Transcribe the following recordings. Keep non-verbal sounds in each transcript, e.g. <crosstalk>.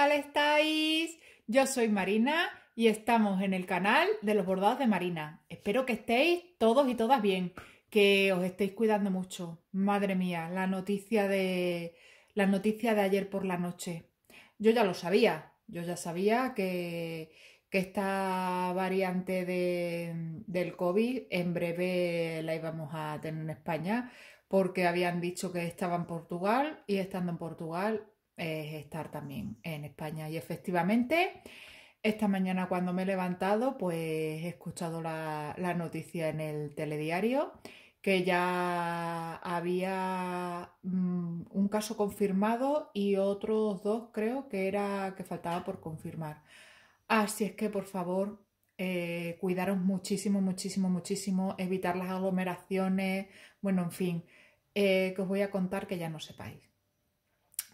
tal estáis? Yo soy Marina y estamos en el canal de los bordados de Marina. Espero que estéis todos y todas bien, que os estéis cuidando mucho. Madre mía, la noticia de la noticia de ayer por la noche. Yo ya lo sabía, yo ya sabía que, que esta variante de, del COVID en breve la íbamos a tener en España porque habían dicho que estaba en Portugal y estando en Portugal es estar también en España. Y efectivamente, esta mañana cuando me he levantado, pues he escuchado la, noticia en el telediario que ya había mm, un caso confirmado y otros dos creo que era que faltaba por confirmar. Así es que por favor, eh, cuidaros muchísimo, muchísimo, muchísimo, evitar las aglomeraciones, bueno, en fin, eh, que os voy a contar que ya no sepáis.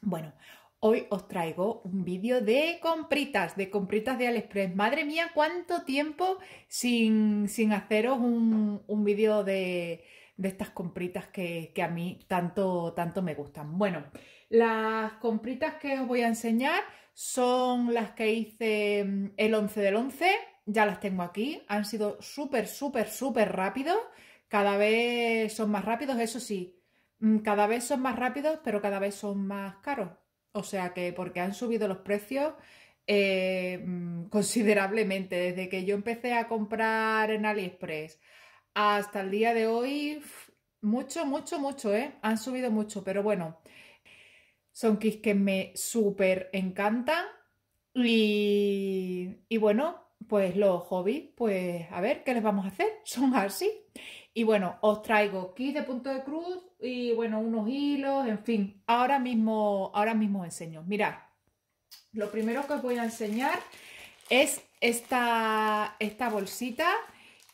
Bueno, hoy os traigo un vídeo de compritas, de compritas de Aliexpress. Madre mía, cuánto tiempo sin, haceros un, vídeo de, estas compritas que, a mí tanto, tanto me gustan. Bueno, las compritas que os voy a enseñar son las que hice mm, el 11 del 11. Ya las tengo aquí, han sido súper, súper, súper rápidos. Cada vez son más rápidos, eso sí, Mm, cada vez son más rápidos, pero cada vez son más caros. O sea que porque han subido los precios eh, mm, <laughs> considerablemente. Desde que yo empecé a comprar en AliExpress hasta el día de hoy, mucho, mucho, mucho, ¿eh? Han subido mucho, pero bueno, son kits que me súper encantan. Y, y bueno, pues los hobbies, pues a ver, ¿qué les vamos a hacer? <laughs> Son así. Y bueno, os traigo kit de punto de cruz y bueno, unos hilos, en fin, ahora mismo, ahora mismo os enseño. Mirad, lo primero que os voy a enseñar es esta, esta bolsita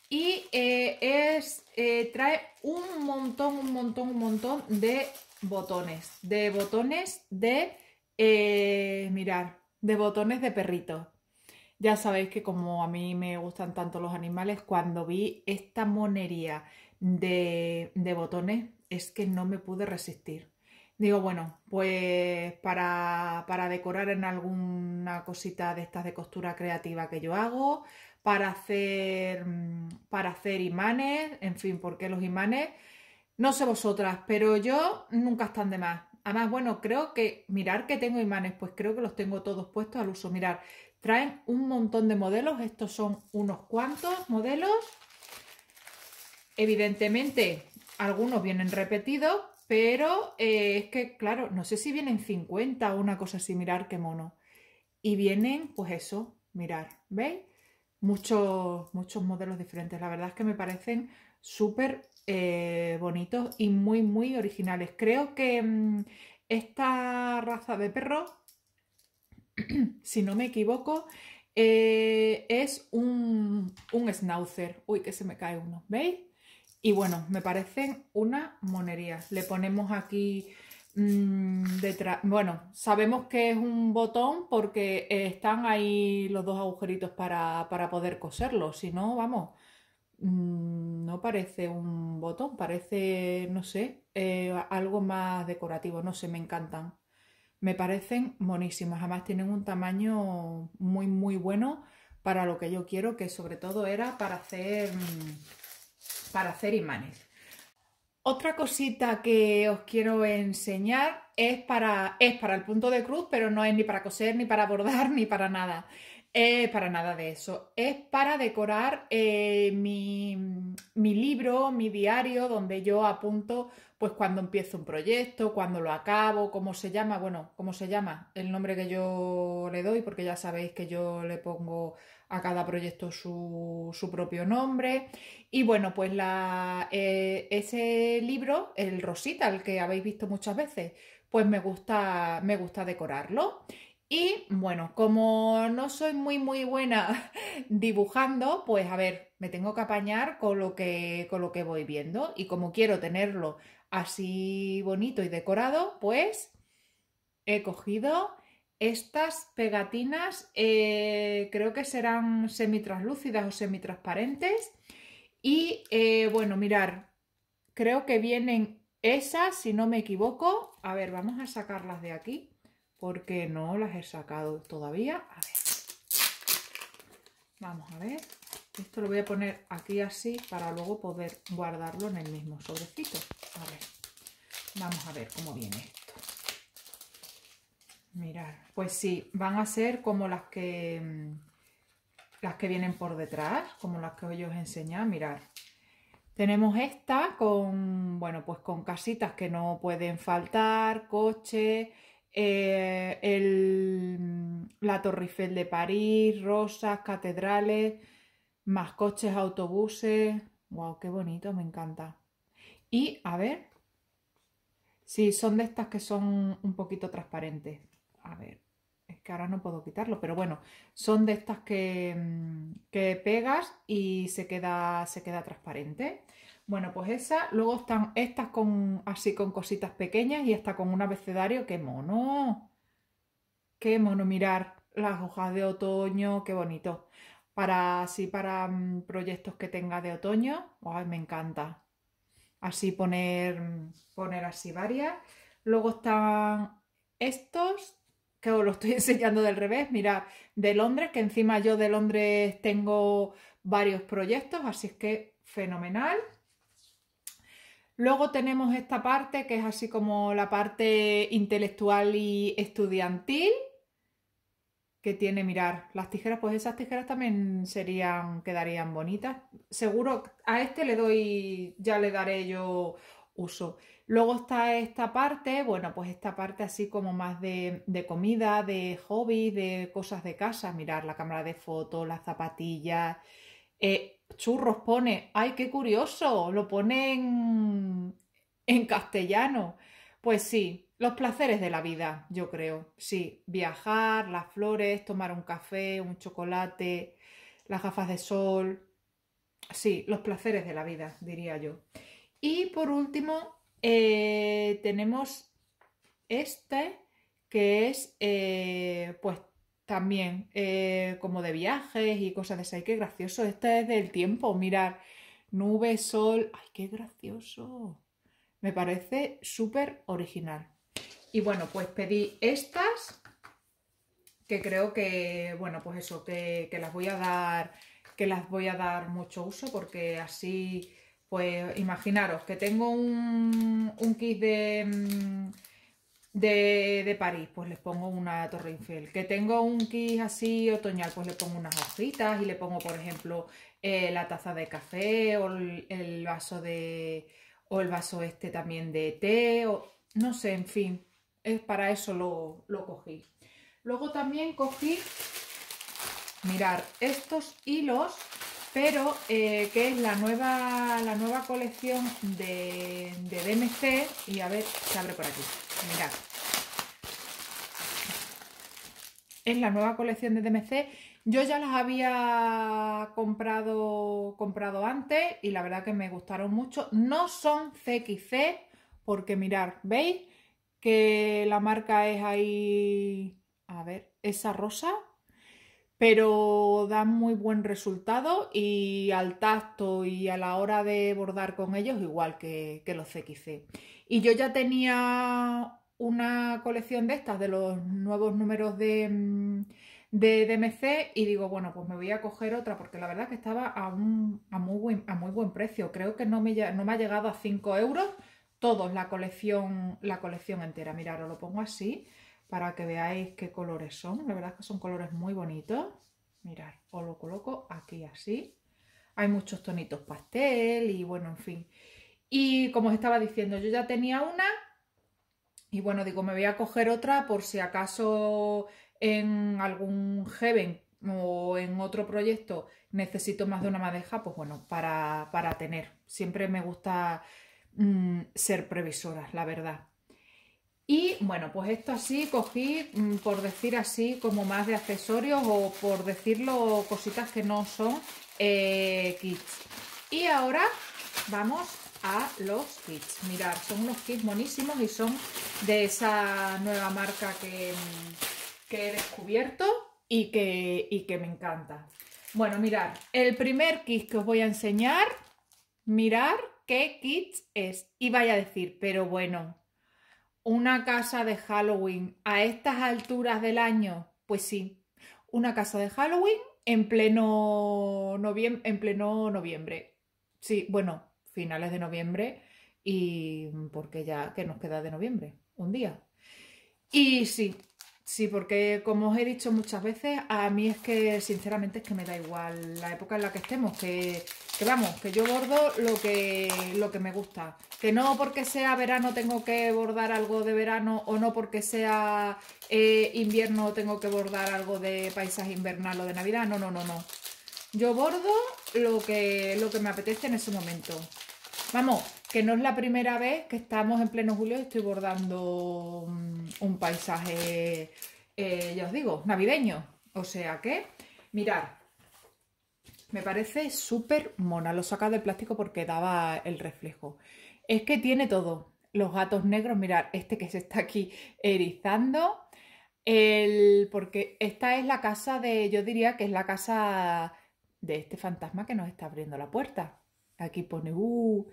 y eh, es, eh, trae un montón, un montón, un montón de botones, de botones de, eh, mirar, de botones de perrito. Ya sabéis que como a mí me gustan tanto los animales, cuando vi esta monería de, botones es que no me pude resistir. Digo, bueno, pues para, decorar en alguna cosita de estas de costura creativa que yo hago, para hacer, mm, para hacer imanes, en fin, porque los imanes, no sé vosotras, pero yo nunca están de más. Además, bueno, creo que mirar que tengo imanes, pues creo que los tengo todos puestos al uso. Mirar, Traen un montón de modelos, estos son unos cuantos modelos. Evidentemente, algunos vienen repetidos, pero eh, es que, claro, no sé si vienen 50 o una cosa así, mirar qué mono. Y vienen, pues eso, mirar, ¿veis? Muchos, muchos modelos diferentes. La verdad es que me parecen súper eh, bonitos y muy, muy originales. Creo que mm, esta raza de perros... <clears throat> si no me equivoco, eh, es un, un schnauzer. Uy, que se me cae uno, ¿veis? Y bueno, me parecen una monería. Le ponemos aquí mm, detrás. Bueno, sabemos que es un botón porque están ahí los dos agujeritos para, poder coserlo. Si no, vamos, mm, no parece un botón, parece, no sé, eh, algo más decorativo. No sé, me encantan me parecen monísimas Además tienen un tamaño muy, muy bueno para lo que yo quiero, que sobre todo era para hacer, mm, para hacer imanes. Otra cosita que os quiero enseñar es para, es para el punto de cruz, pero no es ni para coser, ni para bordar, <laughs> ni para nada para nada de eso. Es para decorar eh, mi, libro, mi diario, donde yo apunto pues cuando empiezo un proyecto, cuando lo acabo, cómo se llama, bueno, cómo se llama, el nombre que yo le doy, porque ya sabéis que yo le pongo a cada proyecto su, propio nombre. Y bueno, pues la, eh, ese libro, el Rosita, el que habéis visto muchas veces, pues me gusta, me gusta decorarlo. Y bueno, como no soy muy muy buena <laughs> dibujando, pues a ver, me tengo que apañar con lo que, lo que voy viendo. Y como quiero tenerlo así bonito y decorado, pues he cogido estas pegatinas, eh, creo que serán semi-translúcidas o semitransparentes. Y eh, bueno, mirar, creo que vienen esas, si no me equivoco. A ver, vamos a sacarlas de aquí porque no las he sacado todavía. A ver. Vamos a ver. Esto lo voy a poner aquí así para luego poder guardarlo en el mismo sobrecito. A ver. Vamos a ver cómo viene esto. Mirad. Pues sí, van a ser como las que mm, las que vienen por detrás, como las que hoy os enseñé. Mirar. Tenemos esta con, bueno, pues con casitas que no pueden faltar, coche, eh, el, la Torre Eiffel de París, rosas, catedrales, más coches, autobuses. ¡Wow! ¡Qué bonito! Me encanta. Y a ver si son de estas que son un poquito transparentes. A ver, es que ahora no puedo quitarlo, pero bueno, son de estas que, mm, que, pegas y se queda, se queda transparente. Bueno, pues esa, luego están estas con así con cositas pequeñas y esta con un abecedario, qué mono, qué mono mirar las hojas de otoño, qué bonito. Para así, para mm, proyectos que tenga de otoño, ay, me encanta. Así poner, mm, poner así varias. Luego están estos que os lo estoy <laughs> enseñando del revés, mirad, de Londres, que encima yo de Londres tengo varios proyectos, así es que fenomenal. Luego tenemos esta parte que es así como la parte intelectual y estudiantil, que tiene, mirar, las tijeras, pues esas tijeras también serían, quedarían bonitas. Seguro a este le doy, ya le daré yo uso. Luego está esta parte, bueno, pues esta parte así como más de, comida, de hobby, de cosas de casa, mirar la cámara de fotos, las zapatillas, eh, churros pone, ay, qué curioso, lo pone en, en castellano. Pues sí, los placeres de la vida, yo creo, sí, viajar, las flores, tomar un café, un chocolate, las gafas de sol, sí, los placeres de la vida, diría yo. Y por último, eh, tenemos este que es eh, pues también eh, como de viajes y cosas de esas. ¡Ay, qué gracioso! Este es del tiempo, mirar nube, sol. ¡Ay, qué gracioso! Me parece súper original. Y bueno, pues pedí estas que creo que, bueno, pues eso, que, las voy a dar, que las voy a dar mucho uso porque así pues imaginaros que tengo un, un kit de, mm, de, París, pues les pongo una torre infiel. Que tengo un kit así otoñal, pues le pongo unas hojitas y le pongo, por ejemplo, eh, la taza de café o el, vaso de... o el vaso este también de té, o no sé, en fin, es para eso lo, lo cogí. Luego también cogí, mirar, estos hilos pero eh, que es la nueva, la nueva colección de, de DMC y a ver, se abre por aquí, mirad. Es la nueva colección de DMC. Yo ya las había comprado, comprado antes y la verdad que me gustaron mucho. No son CXC porque mirar, ¿veis? Que la marca es ahí, a ver, esa rosa pero dan muy buen resultado y al tacto y a la hora de bordar con ellos igual que, los CXC. Y yo ya tenía una colección de estas, de los nuevos números de, mm, de DMC y digo, bueno, pues me voy a coger otra porque la verdad que estaba a, muy, buen, precio. Creo que no me, ha llegado a 5 euros todos la colección, la colección entera. mira os lo pongo así para que veáis qué colores son. La verdad es que son colores muy bonitos. Mirad, os lo coloco aquí así. Hay muchos tonitos pastel y bueno, en fin. Y como os estaba diciendo, yo ya tenía una y bueno, digo, me voy a coger otra por si acaso en algún Heaven o en otro proyecto necesito más de una madeja, pues bueno, para, tener. Siempre me gusta mm, ser previsora, la verdad. Y bueno, pues esto así cogí, mm, por decir así, como más de accesorios o por decirlo cositas que no son eh, kits. Y ahora vamos a los kits. Mirad, son unos kits monísimos y son de esa nueva marca que, mm, he descubierto y que, que me encanta. Bueno, mirad, el primer kit que os voy a enseñar, mirar qué kits es. Y vaya a decir, pero bueno, ¿Una casa de Halloween a estas alturas del año? Pues sí, una casa de Halloween en pleno, noviembre, en pleno noviembre. Sí, bueno, finales de noviembre y porque ya que nos queda de noviembre, un día. Y sí, Sí, porque como os he dicho muchas veces, a mí es que sinceramente es que me da igual la época en la que estemos, que, vamos, que yo bordo lo que, lo que me gusta. Que no porque sea verano tengo que bordar algo de verano o no porque sea eh, invierno tengo que bordar algo de paisaje invernal o de navidad, no, no, no, no. Yo bordo lo que, lo que me apetece en ese momento. Vamos, que no es la primera vez que estamos en pleno julio y estoy bordando mm, un paisaje, eh, ya os digo, navideño. O sea que, mirar, me parece súper mona. Lo saca del plástico porque daba el reflejo. Es que tiene todo. Los gatos negros, mirar, este que se está aquí erizando. porque esta es la casa de, yo diría que es la casa de este fantasma que nos está abriendo la puerta. Aquí pone, uh,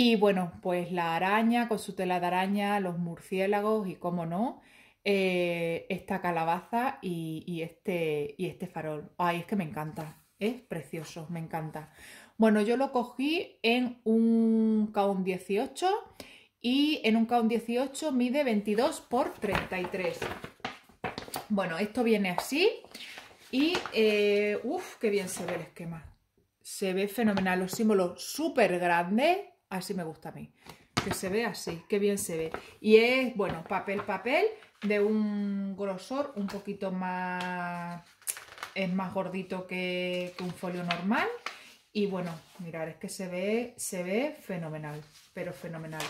y bueno, pues la araña con su tela de araña, los murciélagos y cómo no, eh, esta calabaza y, este, y este farol. Ay, es que me encanta, es precioso, me encanta. Bueno, yo lo cogí en un caón 18 y en un caón 18 mide 22 por 33. Bueno, esto viene así y, eh, uff, qué bien se ve el esquema. Se ve fenomenal, los símbolos súper grandes Así me gusta a mí. Que se ve así, que bien se ve. Y es, bueno, papel, papel de un grosor un poquito más... Es más gordito que, un folio normal. Y bueno, mirar, es que se ve, se ve fenomenal, pero fenomenal.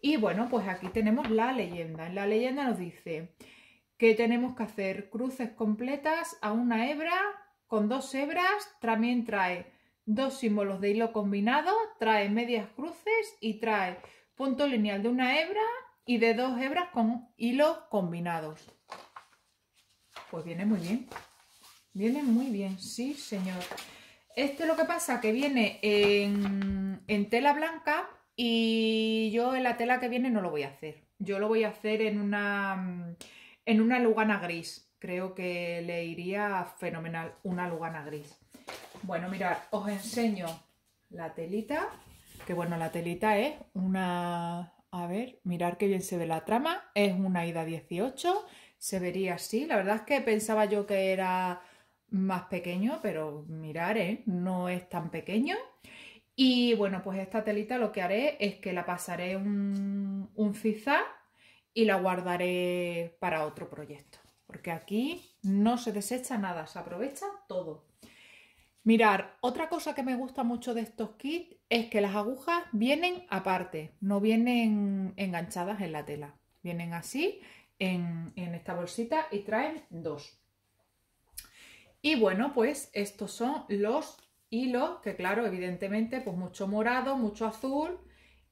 Y bueno, pues aquí tenemos la leyenda. La leyenda nos dice que tenemos que hacer cruces completas a una hebra con dos hebras. También trae dos símbolos de hilo combinado, trae medias cruces y trae punto lineal de una hebra y de dos hebras con hilos combinados. Pues viene muy bien. Viene muy bien, sí señor. Este lo que pasa que viene en, en tela blanca y yo en la tela que viene no lo voy a hacer. Yo lo voy a hacer en una, en una lugana gris. Creo que le iría fenomenal una lugana gris. Bueno, mirad, os enseño la telita, que bueno, la telita es una... A ver, mirar qué bien se ve la trama, es una ida 18, se vería así, la verdad es que pensaba yo que era más pequeño, pero mirar, ¿eh? no es tan pequeño. Y bueno, pues esta telita lo que haré es que la pasaré un, un y la guardaré para otro proyecto. Porque aquí no se desecha nada, se aprovecha todo. Mirar, otra cosa que me gusta mucho de estos kits es que las agujas vienen aparte, no vienen enganchadas en la tela. Vienen así en, esta bolsita y traen dos. Y bueno, pues estos son los hilos, que claro, evidentemente, pues mucho morado, mucho azul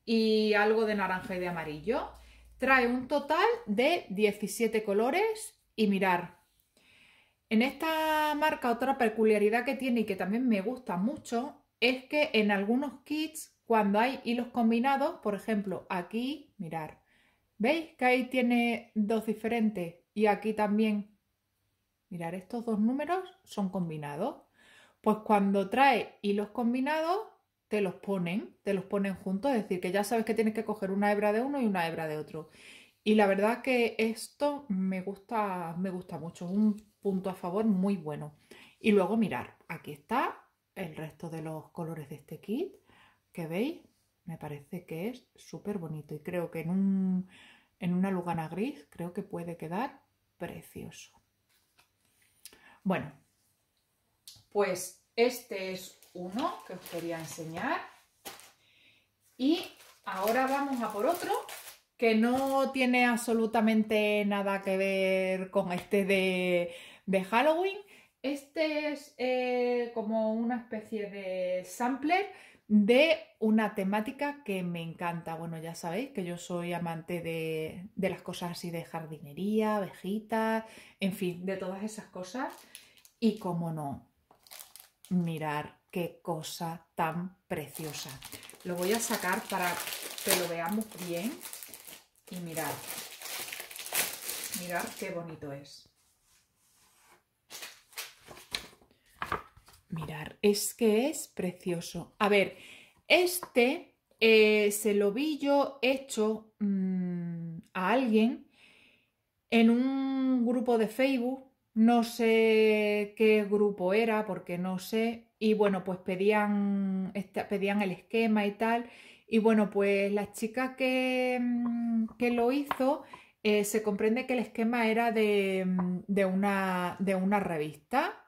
y algo de naranja y de amarillo. Trae un total de 17 colores y mirar, en esta marca otra peculiaridad que tiene y que también me gusta mucho es que en algunos kits cuando hay hilos combinados, por ejemplo aquí, mirar, ¿veis que ahí tiene dos diferentes y aquí también? Mirar, estos dos números son combinados. Pues cuando trae hilos combinados, te los ponen, te los ponen juntos, es decir, que ya sabes que tienes que coger una hebra de uno y una hebra de otro. Y la verdad que esto me gusta, me gusta mucho, un punto a favor muy bueno. Y luego mirar, aquí está el resto de los colores de este kit que veis. Me parece que es súper bonito y creo que en, en una lugana gris creo que puede quedar precioso. Bueno, pues este es uno que os quería enseñar. Y ahora vamos a por otro que no tiene absolutamente nada que ver con este de, de Halloween. Este es eh, como una especie de sampler de una temática que me encanta. Bueno, ya sabéis que yo soy amante de, las cosas así de jardinería, abejitas, en fin, de todas esas cosas. Y como no, mirar qué cosa tan preciosa. Lo voy a sacar para que lo veamos bien. Y mirad, mirad qué bonito es. Mirar, es que es precioso. A ver, este eh, se lo vi yo hecho mm, a alguien en un grupo de Facebook. No sé qué grupo era, porque no sé. Y bueno, pues pedían, pedían el esquema y tal. Y bueno, pues la chica que, mm, lo hizo, eh, se comprende que el esquema era de, mm, de, una, de una revista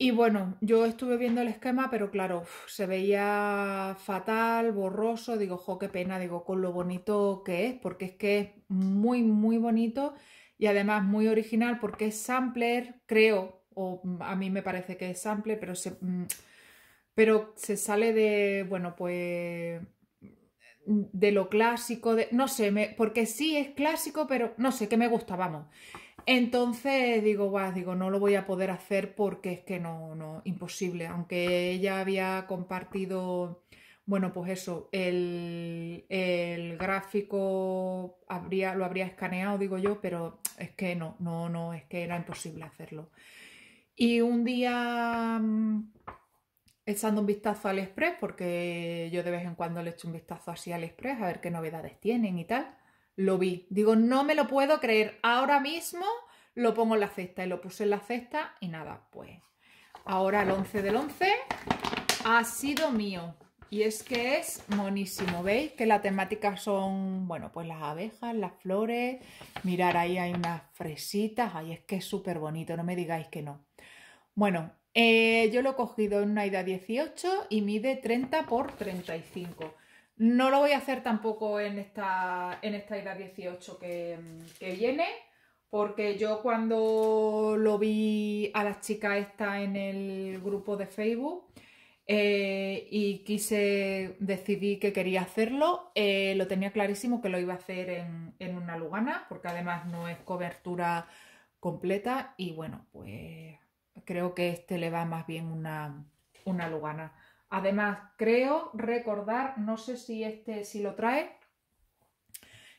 y bueno, yo estuve viendo el esquema, pero claro, se veía fatal, borroso, digo, jo, qué pena, digo, con lo bonito que es, porque es que es muy, muy bonito y además muy original porque es sampler, creo, o mm, a mí me parece que es sampler, pero se, mm, pero se sale de, bueno, pues de lo clásico, de, no sé, porque sí es clásico, pero no sé, que me gusta, vamos. Entonces digo, digo, no lo voy a poder hacer porque es que no, no, imposible. Aunque ella había compartido, bueno, pues eso, el, gráfico habría, lo habría escaneado, digo yo, pero es que no, no, no, es que era imposible hacerlo. Y un día mm, echando un vistazo al Express, porque yo de vez en cuando le echo un vistazo así al Express a ver qué novedades tienen y tal lo vi. Digo, no me lo puedo creer. Ahora mismo lo pongo en la cesta. Y lo puse en la cesta y nada, pues. Ahora el 11 del 11 ha sido mío. Y es que es monísimo, ¿veis? Que la temática son, bueno, pues las abejas, las flores. Mirar, ahí hay unas fresitas. Ay, es que es súper bonito, no me digáis que no. Bueno, eh, yo lo he cogido en una idea 18 y mide 30 por 35. No lo voy a hacer tampoco en esta, en 18 que, viene, porque yo cuando lo vi a las chicas esta en el grupo de Facebook eh, y quise, decidí que quería hacerlo, eh, lo tenía clarísimo que lo iba a hacer en, una lugana, porque además no es cobertura completa y bueno, pues creo que este le va más bien una lugana. Además, creo recordar, no sé si este si lo trae,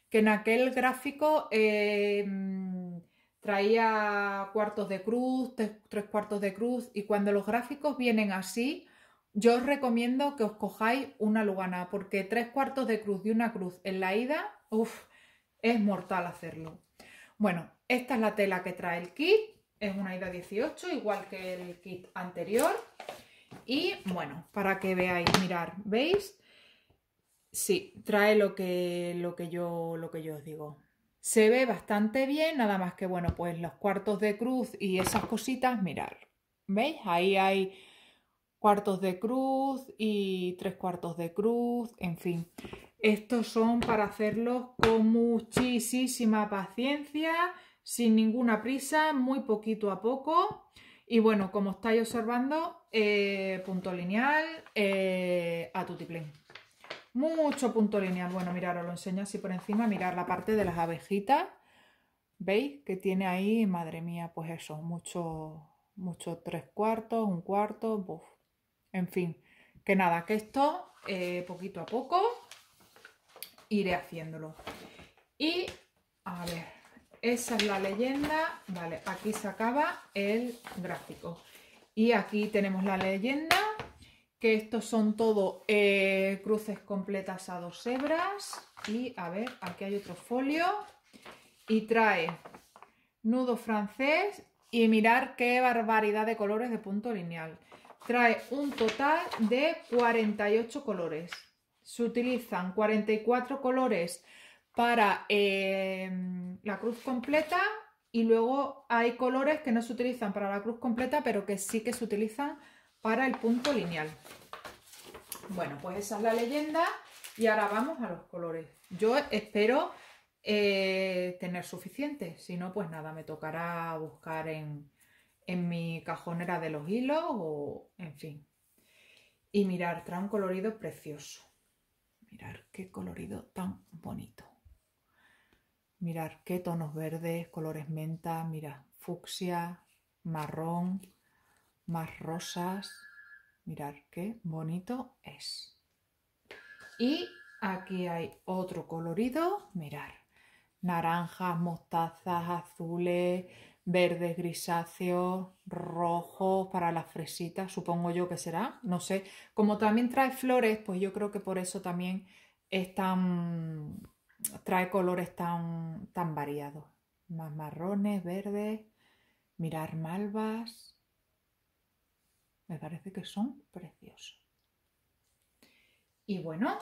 que en aquel gráfico em, traía cuartos de cruz, tres, cuartos de cruz, y cuando los gráficos vienen así, yo os recomiendo que os cojáis una lugana, porque tres cuartos de cruz y una cruz en la ida, uff, es mortal hacerlo. Bueno, esta es la tela que trae el kit, es una ida 18, igual que el kit anterior. Y bueno, para que veáis, mirar, ¿veis? Sí, trae lo que, lo que, yo, lo que yo os digo. Se ve bastante bien, nada más que, bueno, pues los cuartos de cruz y esas cositas, mirar. ¿Veis? Ahí hay cuartos de cruz y tres cuartos de cruz, en fin. Estos son para hacerlos con muchísima paciencia, sin ninguna prisa, muy poquito a poco. Y bueno, como estáis observando, eh, punto lineal a eh, a tutiplén. Mucho punto lineal. Bueno, mirar, os lo enseño así por encima. Mirar la parte de las abejitas. ¿Veis? Que tiene ahí, madre mía, pues eso, mucho, mucho tres cuartos, un cuarto, En fin, que nada, que esto eh, poquito a poco iré haciéndolo. Y, a ver, esa es la leyenda. Vale, aquí se acaba el gráfico. Y aquí tenemos la leyenda, que estos son todo eh, cruces completas a dos hebras. Y a ver, aquí hay otro folio. Y trae nudo francés y mirar qué barbaridad de colores de punto lineal. Trae un total de 48 colores. Se utilizan 44 colores para eh, la cruz completa y luego hay colores que no se utilizan para la cruz completa, pero que sí que se utilizan para el punto lineal. Bueno, pues esa es la leyenda y ahora vamos a los colores. Yo espero eh, tener suficiente, si no, pues nada, me tocará buscar en, en mi cajonera de los hilos o en fin. Y mirar, trae un colorido precioso. Mirar qué colorido tan bonito. Mirar qué tonos verdes, colores menta, mira, fucsia, marrón, más rosas. Mirar qué bonito es. Y aquí hay otro colorido, mirar. Naranjas, mostazas, azules, verdes grisáceos, rojos para las fresitas, supongo yo que será, no sé. Como también trae flores, pues yo creo que por eso también es tan trae colores tan, tan variados, más marrones, verdes, mirar malvas. Me parece que son preciosos. Y bueno,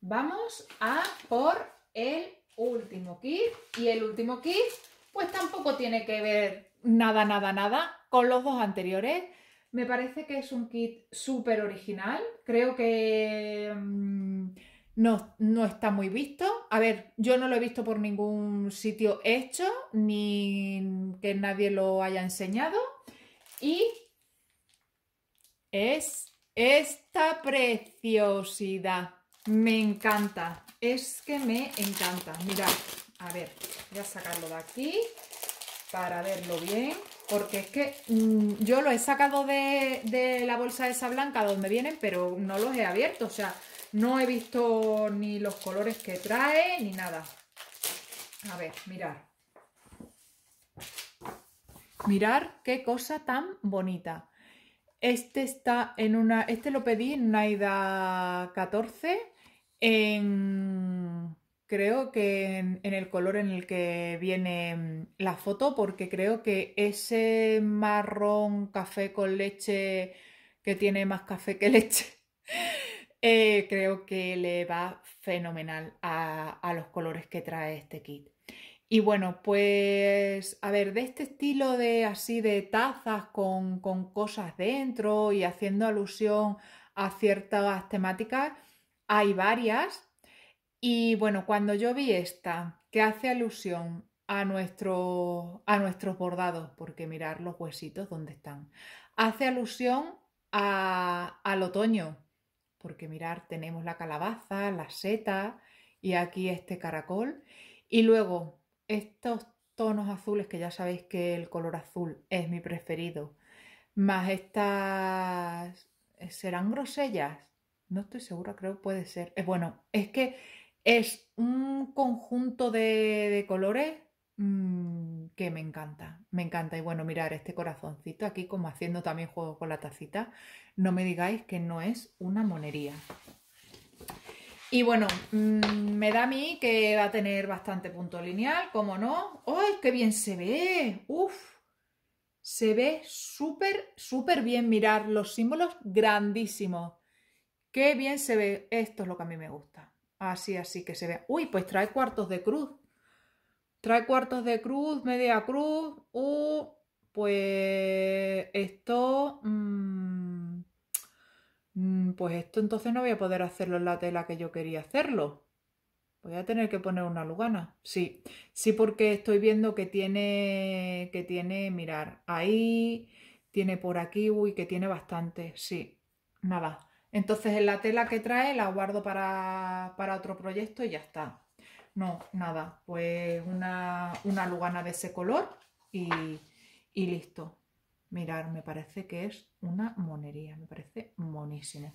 vamos a por el último kit. Y el último kit, pues tampoco tiene que ver nada, nada, nada con los dos anteriores. Me parece que es un kit súper original. Creo que... Mm, no, está muy visto. A ver, yo no lo he visto por ningún sitio hecho, ni que nadie lo haya enseñado. Y es esta preciosidad. Me encanta. Es que me encanta. Mirad, a ver, voy a sacarlo de aquí para verlo bien. Porque es que mm, yo lo he sacado de, de la bolsa esa blanca donde vienen, pero no los he abierto. O sea, no he visto ni los colores que trae, ni nada. A ver, mirar. Mirar qué cosa tan bonita. Este está en una. Este lo pedí en una ida 14. En, creo que en, el color en el que viene mm, la foto, porque creo que ese marrón café con leche que tiene más café que leche. <laughs> Eh, creo que le va fenomenal a, los colores que trae este kit. Y bueno, pues a ver, de este estilo de así de tazas con, cosas dentro y haciendo alusión a ciertas temáticas, hay varias. Y bueno, cuando yo vi esta que hace alusión a, nuestro, a nuestros bordados, porque mirar los huesitos donde están, hace alusión al otoño, porque mirar, tenemos la calabaza, la seta y aquí este caracol. Y luego estos tonos azules, que ya sabéis que el color azul es mi preferido, más estas... Eh, ¿Serán grosellas? No estoy segura, creo puede ser. Eh, bueno, es que es un conjunto de, de colores Mm, que me encanta, me encanta. Y bueno, mirar este corazoncito aquí como haciendo también juego con la tacita. No me digáis que no es una monería. Y bueno, mm, me da a mí que va a tener bastante punto lineal, como no. ¡Ay, qué bien se ve! ¡Uf! Se ve súper, súper bien. Mirar los símbolos grandísimos. ¡Qué bien se ve! Esto es lo que a mí me gusta. Así, así que se ve. ¡Uy! Pues trae cuartos de cruz Trae cuartos de cruz, media cruz o pues esto... Mm, mm, pues esto entonces no voy a poder hacerlo en la tela que yo quería hacerlo. Voy a tener que poner una lugana. Sí, sí porque estoy viendo que tiene, que tiene, mirar, ahí, tiene por aquí, uy, que tiene bastante, sí, nada. Entonces en la tela que trae la guardo para, para otro proyecto y ya está. No, nada. Pues una, una lugana de ese color y, listo. Mirar, me parece que es una monería, me parece monísima.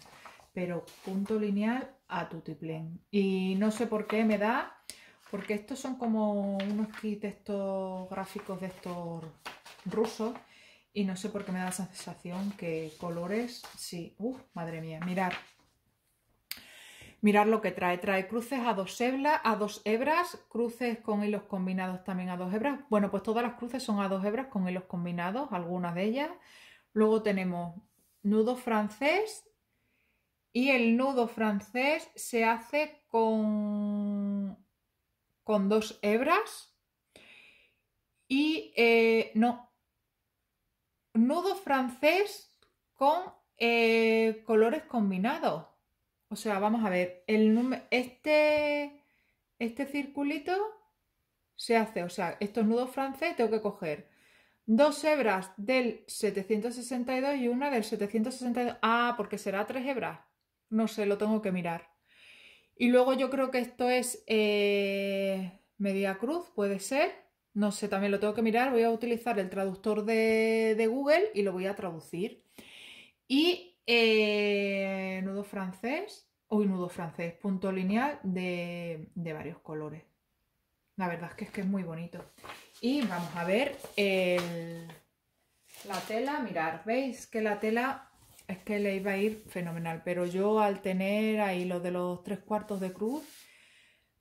Pero punto lineal a tutiplén. Y no sé por qué me da, porque estos son como unos kits estos gráficos de estos rusos. Y no sé por qué me da esa sensación que colores, sí. Uf, madre mía, mirar, Mirad lo que trae. Trae cruces a dos hebras, a dos hebras, cruces con hilos combinados también a dos hebras. Bueno, pues todas las cruces son a dos hebras con hilos combinados, algunas de ellas. Luego tenemos nudo francés y el nudo francés se hace con, con dos hebras y eh, no, nudo francés con eh, colores combinados. O sea, vamos a ver, el este, este circulito se hace, o sea, estos nudos francés tengo que coger dos hebras del 762 y una del 762. Ah, porque será tres hebras. No sé, lo tengo que mirar. Y luego yo creo que esto es eh, media cruz, puede ser. No sé, también lo tengo que mirar. Voy a utilizar el traductor de, de Google y lo voy a traducir. Y eh, nudo francés, uy, nudo francés, punto lineal de, varios colores. La verdad es que es muy bonito. Y vamos a ver la tela, mirar, veis que la tela es que le iba a ir fenomenal, pero yo al tener ahí lo de los tres cuartos de cruz,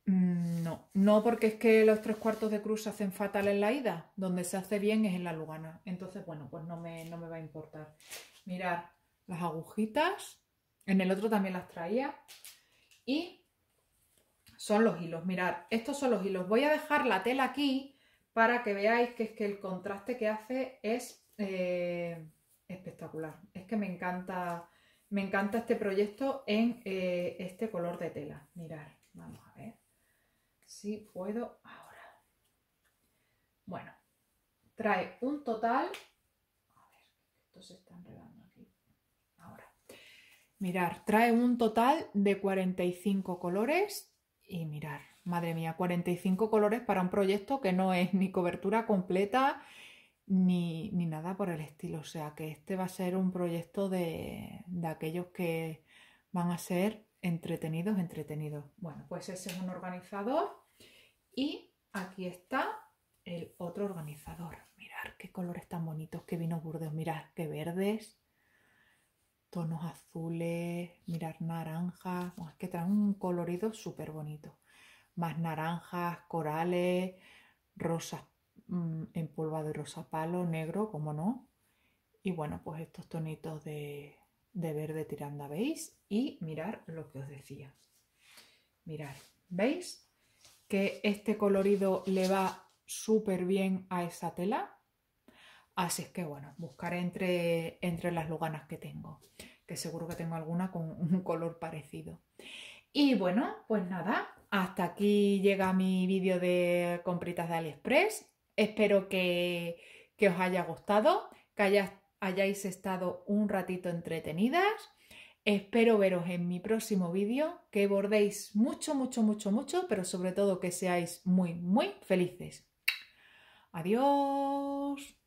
mm, no, no porque es que los tres cuartos de cruz se hacen fatal en la ida, donde se hace bien es en la Lugana. Entonces, bueno, pues no me, no me va a importar. Mirar, las agujitas, en el otro también las traía y son los hilos, mirad, estos son los hilos, voy a dejar la tela aquí para que veáis que es que el contraste que hace es eh, espectacular, es que me encanta, me encanta este proyecto en eh, este color de tela, mirad, vamos a ver si puedo ahora, bueno, trae un total, a ver, esto se está enredando Mirar, trae un total de 45 colores y mirar, madre mía, 45 colores para un proyecto que no es ni cobertura completa ni, nada por el estilo. O sea que este va a ser un proyecto de, de aquellos que van a ser entretenidos, entretenidos. Bueno, pues ese es un organizador y aquí está el otro organizador. Mirar qué colores tan bonitos qué vino Burdeos, mirar qué verdes tonos azules, mirar naranjas, es que traen un colorido súper bonito. Más naranjas, corales, rosas mm, en polvo de rosa palo, negro, como no. Y bueno, pues estos tonitos de, verde tiranda, ¿veis? Y mirar lo que os decía. Mirad, ¿veis? Que este colorido le va súper bien a esa tela. Así es que bueno, buscaré entre, entre las luganas que tengo, que seguro que tengo alguna con <laughs> un color parecido. Y bueno, pues nada, hasta aquí llega mi vídeo de compritas de AliExpress. Espero que, os haya gustado, que hayáis estado un ratito entretenidas. Espero veros en mi próximo vídeo, que bordéis mucho, mucho, mucho, mucho, pero sobre todo que seáis muy, muy felices. Adiós.